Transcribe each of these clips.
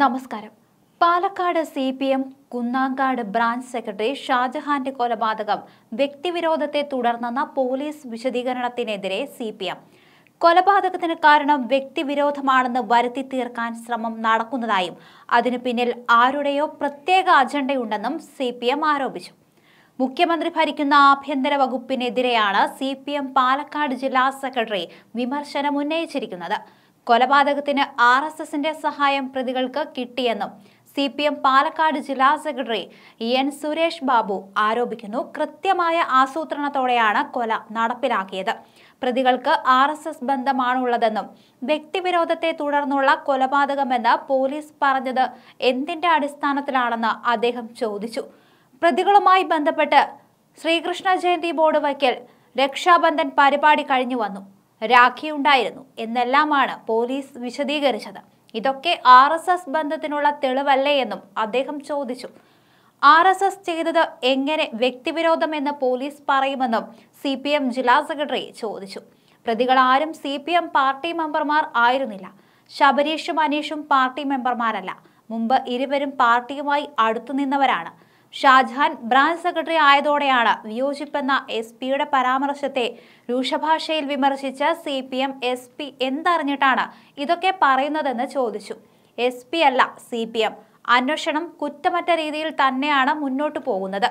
നമസ്കാരം Palakkad C P M Kunnankad branch secretary ഷാജഹാന്റെ കൊലപാതകം വ്യക്തിവിരോധത്തെ തുടർന്നെന്ന പോലീസ് വിശദീകരണത്തിനെതിരെ സി പി എം കൊലപാതകത്തിന് കാരണം വ്യക്തിവിരോധമാണെന്ന് വരുത്തി തീർക്കാൻ ശ്രമം നടക്കുന്നതായും അതിനു പിന്നിൽ ആരുടെയോ പ്രത്യേക അജണ്ടയുണ്ടെന്നും സി പി എം ആരോപിച്ചു മുഖ്യമന്ത്രി ഭരിക്കുന്ന ആഭ്യന്തര വകുപ്പിനെതിരെയാണ് സി പി എം പാലക്കാട് ജില്ലാ സെക്രട്ടറി വിമർശനം ഉന്നയിച്ചിരിക്കുന്നത് കൊലപാതകത്തിന് ആർ എസ് എസിന്റെ സഹായം പ്രതികൾക്ക് കിട്ടിയെന്നും സി പി എം പാലക്കാട് ജില്ലാ സെക്രട്ടറി എൻ സുരേഷ് ബാബു ആരോപിക്കുന്നു കൃത്യമായ ആസൂത്രണത്തോടെയാണ് കൊല നടപ്പിലാക്കിയത് പ്രതികൾക്ക് ആർ എസ് എസ് ബന്ധമാണുള്ളതെന്നും വ്യക്തിവിരോധത്തെ തുടർന്നുള്ള കൊലപാതകമെന്ന് പോലീസ് പറഞ്ഞത് എന്തിന്റെ അടിസ്ഥാനത്തിലാണെന്ന് അദ്ദേഹം ചോദിച്ചു പ്രതികളുമായി ബന്ധപ്പെട്ട് ശ്രീകൃഷ്ണ ജയന്തി ബോർഡ് വയ്ക്കൽ രക്ഷാബന്ധൻ പരിപാടി കഴിഞ്ഞു വന്നു രാഖിയുണ്ടായിരുന്നു എന്നെല്ലാമാണ് പോലീസ് വിശദീകരിച്ചത് ഇതൊക്കെ ആർ എസ് എസ് ബന്ധത്തിനുള്ള തെളിവല്ലേ എന്നും അദ്ദേഹം ചോദിച്ചു ആർ എസ് എസ് ചെയ്തത് എങ്ങനെ വ്യക്തിവിരോധമെന്ന് പോലീസ് പറയുമെന്നും സി പി എം ജില്ലാ സെക്രട്ടറി ചോദിച്ചു പ്രതികൾ ആരും സി പി എം പാർട്ടി മെമ്പർമാർ ആയിരുന്നില്ല ശബരീഷും അനീഷും പാർട്ടി മെമ്പർമാരല്ല മുമ്പ് ഇരുവരും പാർട്ടിയുമായി അടുത്തു നിന്നവരാണ് ഷാജഹാൻ ബ്രാഞ്ച് സെക്രട്ടറി ആയതോടെയാണ് വിയോജിപ്പെന്ന എസ് പിയുടെ പരാമർശത്തെ രൂക്ഷഭാഷയിൽ വിമർശിച്ച C P M S P എന്തറിഞ്ഞിട്ടാണ് ഇതൊക്കെ പറയുന്നതെന്ന് ചോദിച്ചു എസ് പി അല്ല സി പി എം അന്വേഷണം കുറ്റമറ്റ രീതിയിൽ തന്നെയാണ് മുന്നോട്ടു പോകുന്നത്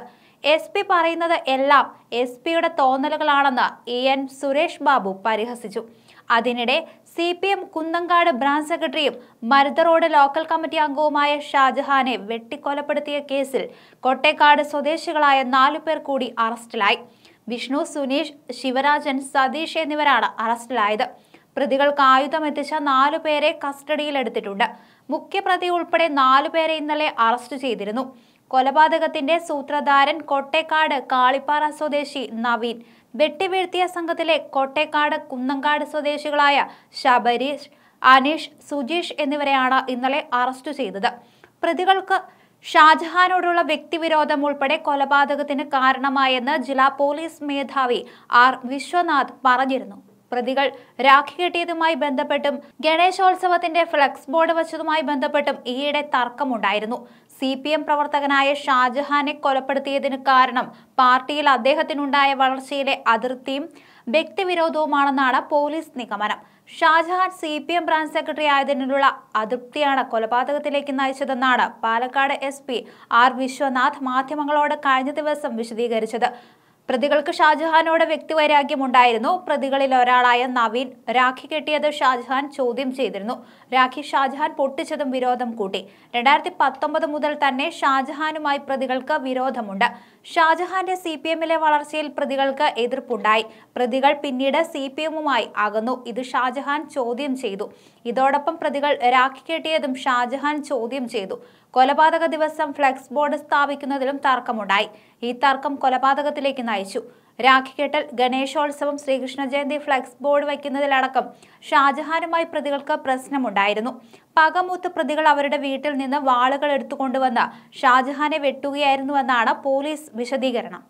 എസ് പി പറയുന്നത് എല്ലാം എസ് പിയുടെ തോന്നലുകളാണെന്ന് എ എൻ സുരേഷ് ബാബു പരിഹസിച്ചു അതിനിടെ C P M Kunnankad branch സെക്രട്ടറിയും മരുത റോഡ് ലോക്കൽ കമ്മിറ്റി അംഗവുമായ ഷാജഹാനെ വെട്ടിക്കൊലപ്പെടുത്തിയ കേസിൽ കൊട്ടേക്കാട് സ്വദേശികളായ പേർ കൂടി അറസ്റ്റിലായി വിഷ്ണു സുനീഷ് ശിവരാജൻ സതീഷ് എന്നിവരാണ് അറസ്റ്റിലായത് പ്രതികൾക്ക് ആയുധം എത്തിച്ച നാലു പേരെ കസ്റ്റഡിയിലെടുത്തിട്ടുണ്ട് മുഖ്യപ്രതി ഉൾപ്പെടെ നാലു പേരെ ഇന്നലെ അറസ്റ്റ് ചെയ്തിരുന്നു കൊലപാതകത്തിന്റെ സൂത്രധാരൻ കോട്ടേക്കാട് കാളിപ്പാറ സ്വദേശി നവീൻ വെട്ടിവീഴ്ത്തിയ സംഘത്തിലെ കോട്ടേക്കാട് കുന്നങ്കാട് സ്വദേശികളായ ശബരീഷ് അനീഷ് സുജീഷ് എന്നിവരെയാണ് ഇന്നലെ അറസ്റ്റ് ചെയ്തത് പ്രതികൾക്ക് ഷാജഹാനോടുള്ള വ്യക്തിവിരോധം ഉൾപ്പെടെ കൊലപാതകത്തിന് കാരണമായെന്ന് ജില്ലാ പോലീസ് മേധാവി ആർ വിശ്വനാഥ് പറഞ്ഞിരുന്നു പ്രതികൾ രാഖി കെട്ടിയതുമായി ബന്ധപ്പെട്ടും ഗണേശോത്സവത്തിന്റെ ഫ്ലക്സ് ബോർഡ് വച്ചതുമായി ബന്ധപ്പെട്ടും ഈയിടെ തർക്കമുണ്ടായിരുന്നു സി പി എം പ്രവർത്തകനായ ഷാജഹാനെ കൊലപ്പെടുത്തിയതിന് കാരണം പാർട്ടിയിൽ അദ്ദേഹത്തിനുണ്ടായ വളർച്ചയിലെ അതിർത്തിയും വ്യക്തിവിരോധവുമാണെന്നാണ് പോലീസ് നിഗമനം Shajahan C P M branch secretary ആയതിനുള്ള അതൃപ്തിയാണ് കൊലപാതകത്തിലേക്ക് നയിച്ചതെന്നാണ് Palakkad S P R Viswanath മാധ്യമങ്ങളോട് കഴിഞ്ഞ ദിവസം വിശദീകരിച്ചത് പ്രതികൾക്ക് ഷാജഹാനോട് ഉണ്ടായിരുന്നു പ്രതികളിൽ ഒരാളായ നവീൻ രാഖി കെട്ടിയത് ഷാജഹാൻ ചോദ്യം ചെയ്തിരുന്നു രാഖി ഷാജഹാൻ പൊട്ടിച്ചതും വിരോധം കൂട്ടി രണ്ടായിരത്തി പത്തൊമ്പത് മുതൽ തന്നെ ഷാജഹാനുമായി പ്രതികൾക്ക് വിരോധമുണ്ട് ഷാജഹാന്റെ സി പി എമ്മിലെ വളർച്ചയിൽ പ്രതികൾക്ക് എതിർപ്പുണ്ടായി പ്രതികൾ പിന്നീട് സി പി എമ്മുമായി അകന്നു ഇത് ഷാജഹാൻ ചോദ്യം ചെയ്തു ഇതോടൊപ്പം പ്രതികൾ രാഖി കെട്ടിയതും ഷാജഹാൻ ചോദ്യം ചെയ്തു കൊലപാതക ദിവസം ഫ്ലെക്സ് ബോർഡ് സ്ഥാപിക്കുന്നതിലും തർക്കമുണ്ടായി ഈ തർക്കം കൊലപാതകത്തിലേക്ക് നയിച്ചു രാഖികെട്ടൽ ഗണേശോത്സവം ശ്രീകൃഷ്ണ ജയന്തി ഫ്ലക്സ് ബോർഡ് വയ്ക്കുന്നതിലടക്കം ഷാജഹാനുമായി പ്രതികൾക്ക് പ്രശ്നമുണ്ടായിരുന്നു പകമൂത്ത് പ്രതികൾ അവരുടെ വീട്ടിൽ നിന്ന് വാളുകൾ എടുത്തുകൊണ്ടുവന്ന് ഷാജഹാനെ വെട്ടുകയായിരുന്നുവെന്നാണ് പോലീസ് വിശദീകരണം